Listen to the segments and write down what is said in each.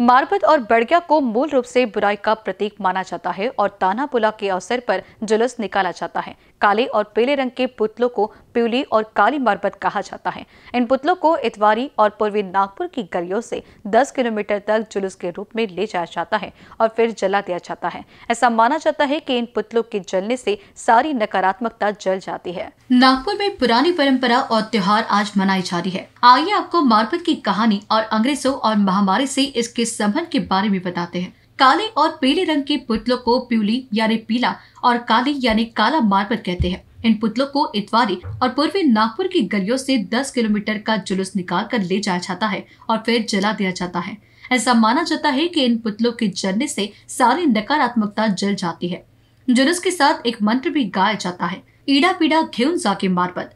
मारपत और बड़गिया को मूल रूप से बुराई का प्रतीक माना जाता है और ताना पुला के अवसर पर जुलूस निकाला जाता है काले और पीले रंग के पुतलों को प्यूली और काली मरबत कहा जाता है इन पुतलों को इतवारी और पूर्वी नागपुर की गलियों से 10 किलोमीटर तक जुलूस के रूप में ले जाया जाता है और फिर जला दिया जाता है ऐसा माना जाता है कि इन पुतलों के जलने से सारी नकारात्मकता जल जाती है नागपुर में पुरानी परंपरा और त्योहार आज मनाई जा रही है आइए आपको मारपत की कहानी और अंग्रेजों और महामारी से इसके संबंध के बारे में बताते हैं काले और पीले रंग के पुतलों को प्यूली यानी पीला और काली यानी काला मारपत कहते हैं इन पुतलों को इतवारी और पूर्वी नागपुर की गलियों से 10 किलोमीटर का जुलूस निकाल कर ले जाया जाता है और फिर जला दिया जाता है ऐसा माना जाता है कि इन पुतलों के जलने से सारी नकारात्मकता जल जाती है जुलूस के साथ एक मंत्र भी गाया जाता है ईड़ा पीड़ा घेऊन जाके मार्बत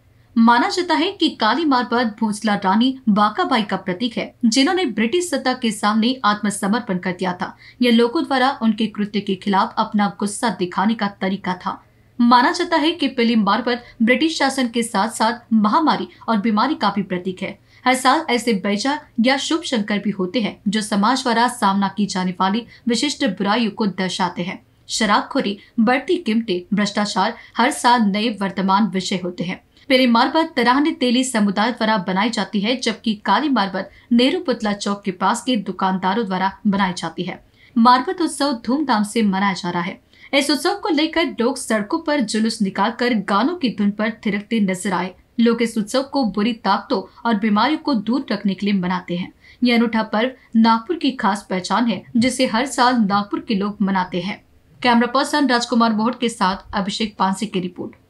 माना जाता है कि काली मार्बत भोसला रानी बाकाबाई का प्रतीक है जिन्होंने ब्रिटिश सत्ता के सामने आत्मसमर्पण कर दिया था यह लोगों द्वारा उनके कृत्य के खिलाफ अपना गुस्सा दिखाने का तरीका था माना जाता है कि पिलिम मार्बत ब्रिटिश शासन के साथ साथ महामारी और बीमारी का भी प्रतीक है हर साल ऐसे बैजा या शुभ शंकर भी होते हैं जो समाज द्वारा सामना की जाने वाली विशिष्ट बुराइयों को दर्शाते हैं शराबखोरी बढ़ती कीमतें भ्रष्टाचार हर साल नए वर्तमान विषय होते हैं पेरी मार्बत तराहने तेली समुदाय द्वारा बनाई जाती है जबकि काली मार्बत नेहरू पुतला चौक के पास के दुकानदारों द्वारा बनाई जाती है मार्बत उत्सव धूमधाम से मनाया जा रहा है इस उत्सव को लेकर लोग सड़कों पर जुलूस निकालकर गानों की धुन पर थिरकते नजर आए लोग इस उत्सव को बुरी ताकतों और बीमारियों को दूर रखने के लिए मनाते हैं यह अनूठा पर्व नागपुर की खास पहचान है जिसे हर साल नागपुर के लोग मनाते हैं कैमरा पर्सन राजकुमार मोहट के साथ अभिषेक पांसे की रिपोर्ट